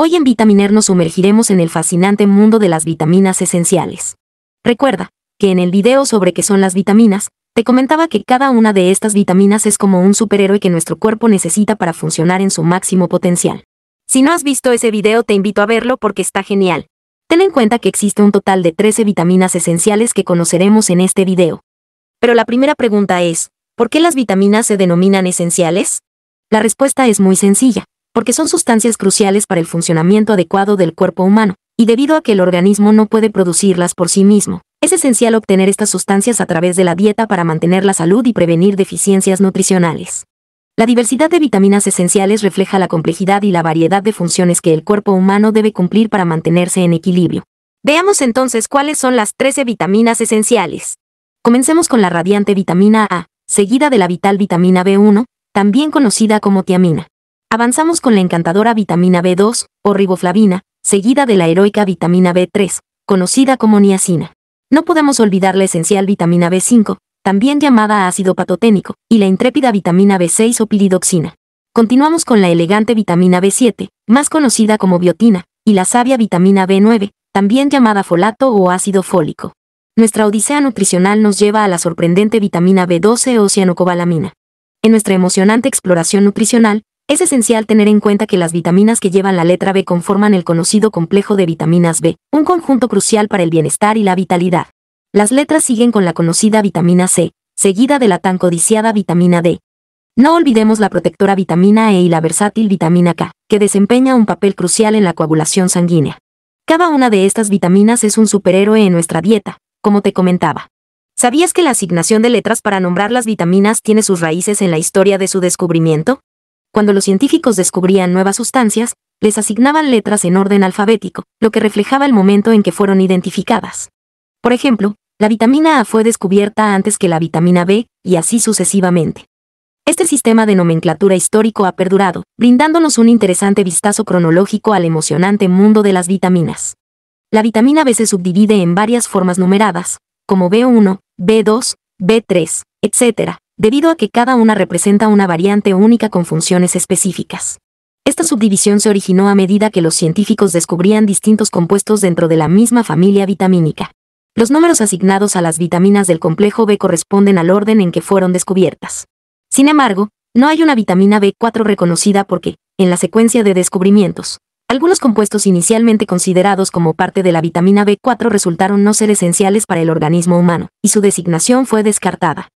Hoy en Vitaminer nos sumergiremos en el fascinante mundo de las vitaminas esenciales. Recuerda, que en el video sobre qué son las vitaminas, te comentaba que cada una de estas vitaminas es como un superhéroe que nuestro cuerpo necesita para funcionar en su máximo potencial. Si no has visto ese video te invito a verlo porque está genial. Ten en cuenta que existe un total de 13 vitaminas esenciales que conoceremos en este video. Pero la primera pregunta es, ¿por qué las vitaminas se denominan esenciales? La respuesta es muy sencilla, porque son sustancias cruciales para el funcionamiento adecuado del cuerpo humano, y debido a que el organismo no puede producirlas por sí mismo, es esencial obtener estas sustancias a través de la dieta para mantener la salud y prevenir deficiencias nutricionales. La diversidad de vitaminas esenciales refleja la complejidad y la variedad de funciones que el cuerpo humano debe cumplir para mantenerse en equilibrio. Veamos entonces cuáles son las 13 vitaminas esenciales. Comencemos con la radiante vitamina A, seguida de la vital vitamina B1, también conocida como tiamina. Avanzamos con la encantadora vitamina B2, o riboflavina, seguida de la heroica vitamina B3, conocida como niacina. No podemos olvidar la esencial vitamina B5, también llamada ácido patoténico, y la intrépida vitamina B6 o piridoxina. Continuamos con la elegante vitamina B7, más conocida como biotina, y la sabia vitamina B9, también llamada folato o ácido fólico. Nuestra odisea nutricional nos lleva a la sorprendente vitamina B12 o cianocobalamina. En nuestra emocionante exploración nutricional, es esencial tener en cuenta que las vitaminas que llevan la letra B conforman el conocido complejo de vitaminas B, un conjunto crucial para el bienestar y la vitalidad. Las letras siguen con la conocida vitamina C, seguida de la tan codiciada vitamina D. No olvidemos la protectora vitamina E y la versátil vitamina K, que desempeña un papel crucial en la coagulación sanguínea. Cada una de estas vitaminas es un superhéroe en nuestra dieta, como te comentaba. ¿Sabías que la asignación de letras para nombrar las vitaminas tiene sus raíces en la historia de su descubrimiento? cuando los científicos descubrían nuevas sustancias, les asignaban letras en orden alfabético, lo que reflejaba el momento en que fueron identificadas. Por ejemplo, la vitamina A fue descubierta antes que la vitamina B, y así sucesivamente. Este sistema de nomenclatura histórico ha perdurado, brindándonos un interesante vistazo cronológico al emocionante mundo de las vitaminas. La vitamina B se subdivide en varias formas numeradas, como B1, B2, B3, etc., debido a que cada una representa una variante única con funciones específicas. Esta subdivisión se originó a medida que los científicos descubrían distintos compuestos dentro de la misma familia vitamínica. Los números asignados a las vitaminas del complejo B corresponden al orden en que fueron descubiertas. Sin embargo, no hay una vitamina B4 reconocida porque, en la secuencia de descubrimientos, algunos compuestos inicialmente considerados como parte de la vitamina B4 resultaron no ser esenciales para el organismo humano, y su designación fue descartada.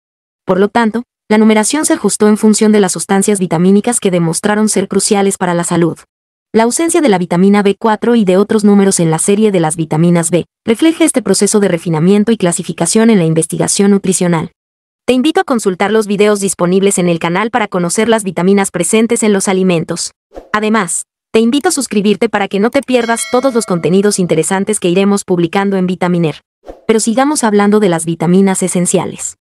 Por lo tanto, la numeración se ajustó en función de las sustancias vitamínicas que demostraron ser cruciales para la salud. La ausencia de la vitamina B4 y de otros números en la serie de las vitaminas B refleja este proceso de refinamiento y clasificación en la investigación nutricional. Te invito a consultar los videos disponibles en el canal para conocer las vitaminas presentes en los alimentos. Además, te invito a suscribirte para que no te pierdas todos los contenidos interesantes que iremos publicando en Vitaminer. Pero sigamos hablando de las vitaminas esenciales.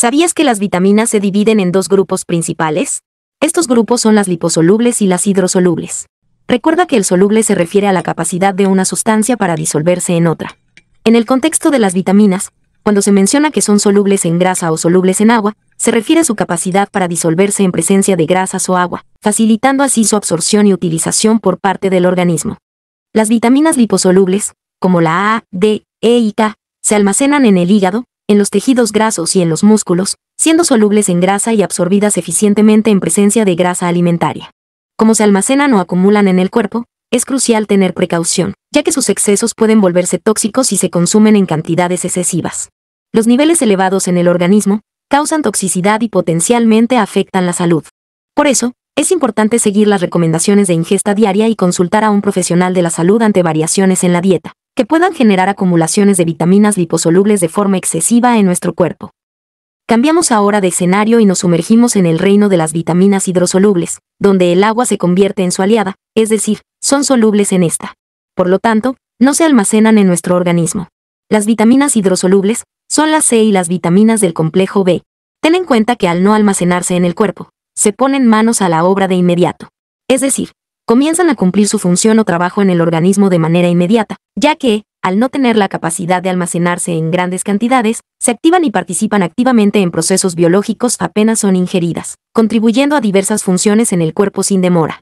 ¿Sabías que las vitaminas se dividen en dos grupos principales? Estos grupos son las liposolubles y las hidrosolubles. Recuerda que el soluble se refiere a la capacidad de una sustancia para disolverse en otra. En el contexto de las vitaminas, cuando se menciona que son solubles en grasa o solubles en agua, se refiere a su capacidad para disolverse en presencia de grasas o agua, facilitando así su absorción y utilización por parte del organismo. Las vitaminas liposolubles, como la A, D, E y K, se almacenan en el hígado, en los tejidos grasos y en los músculos, siendo solubles en grasa y absorbidas eficientemente en presencia de grasa alimentaria. Como se almacenan o acumulan en el cuerpo, es crucial tener precaución, ya que sus excesos pueden volverse tóxicos si se consumen en cantidades excesivas. Los niveles elevados en el organismo causan toxicidad y potencialmente afectan la salud. Por eso, es importante seguir las recomendaciones de ingesta diaria y consultar a un profesional de la salud ante variaciones en la dieta que puedan generar acumulaciones de vitaminas liposolubles de forma excesiva en nuestro cuerpo. Cambiamos ahora de escenario y nos sumergimos en el reino de las vitaminas hidrosolubles, donde el agua se convierte en su aliada, es decir, son solubles en esta. Por lo tanto, no se almacenan en nuestro organismo. Las vitaminas hidrosolubles son las C y las vitaminas del complejo B. Ten en cuenta que al no almacenarse en el cuerpo, se ponen manos a la obra de inmediato. Es decir, comienzan a cumplir su función o trabajo en el organismo de manera inmediata, ya que, al no tener la capacidad de almacenarse en grandes cantidades, se activan y participan activamente en procesos biológicos apenas son ingeridas, contribuyendo a diversas funciones en el cuerpo sin demora.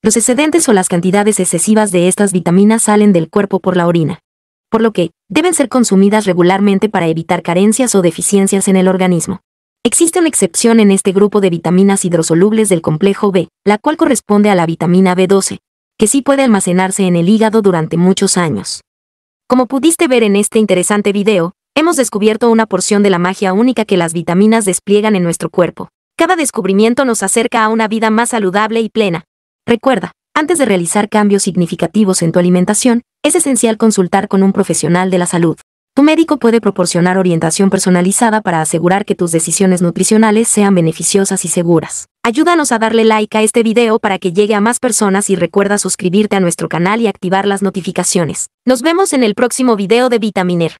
Los excedentes o las cantidades excesivas de estas vitaminas salen del cuerpo por la orina, por lo que deben ser consumidas regularmente para evitar carencias o deficiencias en el organismo. Existe una excepción en este grupo de vitaminas hidrosolubles del complejo B, la cual corresponde a la vitamina B12, que sí puede almacenarse en el hígado durante muchos años. Como pudiste ver en este interesante video, hemos descubierto una porción de la magia única que las vitaminas despliegan en nuestro cuerpo. Cada descubrimiento nos acerca a una vida más saludable y plena. Recuerda, antes de realizar cambios significativos en tu alimentación, es esencial consultar con un profesional de la salud. Tu médico puede proporcionar orientación personalizada para asegurar que tus decisiones nutricionales sean beneficiosas y seguras. Ayúdanos a darle like a este video para que llegue a más personas y recuerda suscribirte a nuestro canal y activar las notificaciones. Nos vemos en el próximo video de Vitaminer.